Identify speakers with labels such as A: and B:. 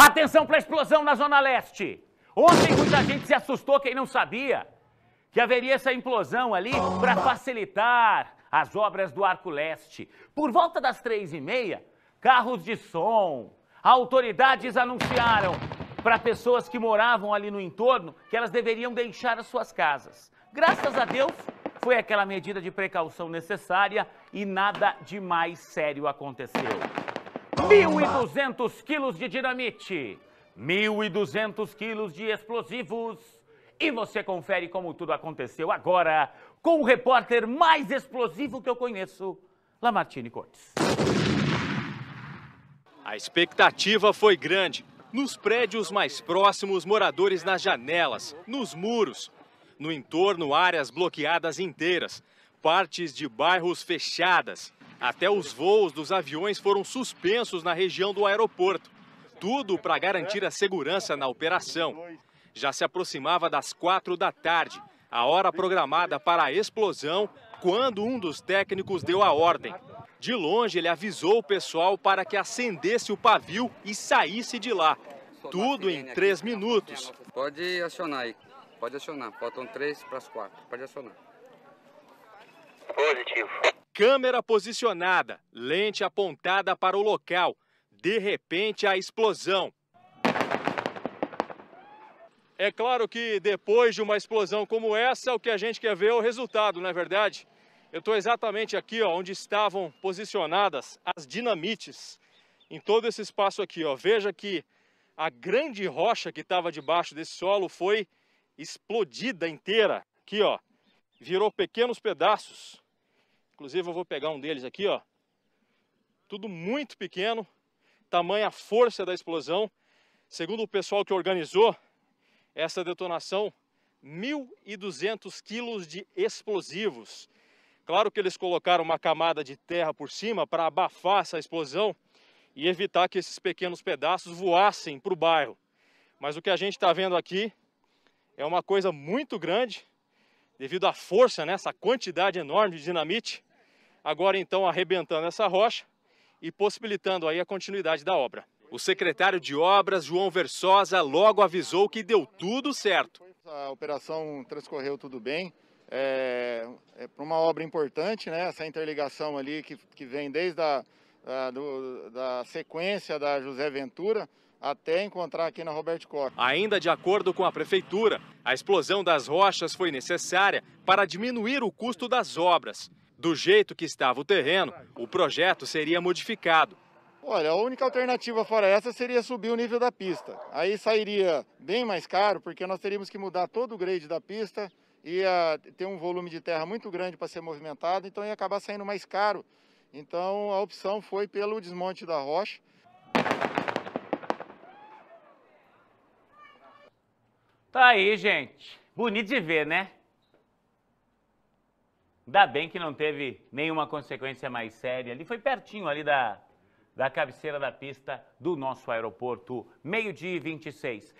A: Atenção para a explosão na Zona Leste. Ontem muita gente se assustou, quem não sabia, que haveria essa implosão ali para facilitar as obras do Arco Leste. Por volta das três e meia, carros de som, autoridades anunciaram para pessoas que moravam ali no entorno que elas deveriam deixar as suas casas. Graças a Deus, foi aquela medida de precaução necessária e nada de mais sério aconteceu. 1.200 quilos de dinamite, 1.200 quilos de explosivos. E você confere como tudo aconteceu agora com o repórter mais explosivo que eu conheço, Lamartine Cortes.
B: A expectativa foi grande. Nos prédios mais próximos, moradores nas janelas, nos muros. No entorno, áreas bloqueadas inteiras, partes de bairros fechadas. Até os voos dos aviões foram suspensos na região do aeroporto. Tudo para garantir a segurança na operação. Já se aproximava das quatro da tarde, a hora programada para a explosão, quando um dos técnicos deu a ordem. De longe, ele avisou o pessoal para que acendesse o pavio e saísse de lá. Tudo em três minutos. Pode acionar aí. Pode acionar. Faltam
A: três para as quatro. Pode acionar.
B: Positivo. Câmera posicionada, lente apontada para o local. De repente, a explosão. É claro que depois de uma explosão como essa, o que a gente quer ver é o resultado, não é verdade? Eu estou exatamente aqui ó, onde estavam posicionadas as dinamites. Em todo esse espaço aqui, ó. veja que a grande rocha que estava debaixo desse solo foi explodida inteira. Aqui, ó, virou pequenos pedaços. Inclusive eu vou pegar um deles aqui, ó. Tudo muito pequeno, tamanha força da explosão. Segundo o pessoal que organizou essa detonação, 1.200 quilos de explosivos. Claro que eles colocaram uma camada de terra por cima para abafar essa explosão e evitar que esses pequenos pedaços voassem para o bairro. Mas o que a gente está vendo aqui é uma coisa muito grande, devido à força, né, essa quantidade enorme de dinamite agora então arrebentando essa rocha e possibilitando aí a continuidade da obra. O secretário de obras, João Versosa, logo avisou que deu tudo certo.
C: A operação transcorreu tudo bem. É, é uma obra importante, né? Essa interligação ali que, que vem desde a da, do, da sequência da José Ventura até encontrar aqui na Roberto Koch.
B: Ainda de acordo com a prefeitura, a explosão das rochas foi necessária para diminuir o custo das obras. Do jeito que estava o terreno, o projeto seria modificado.
C: Olha, a única alternativa fora essa seria subir o nível da pista. Aí sairia bem mais caro, porque nós teríamos que mudar todo o grade da pista, ia ter um volume de terra muito grande para ser movimentado, então ia acabar saindo mais caro. Então a opção foi pelo desmonte da rocha.
A: Tá aí, gente. Bonito de ver, né? Ainda bem que não teve nenhuma consequência mais séria ali. Foi pertinho ali da, da cabeceira da pista do nosso aeroporto, meio-dia e 26.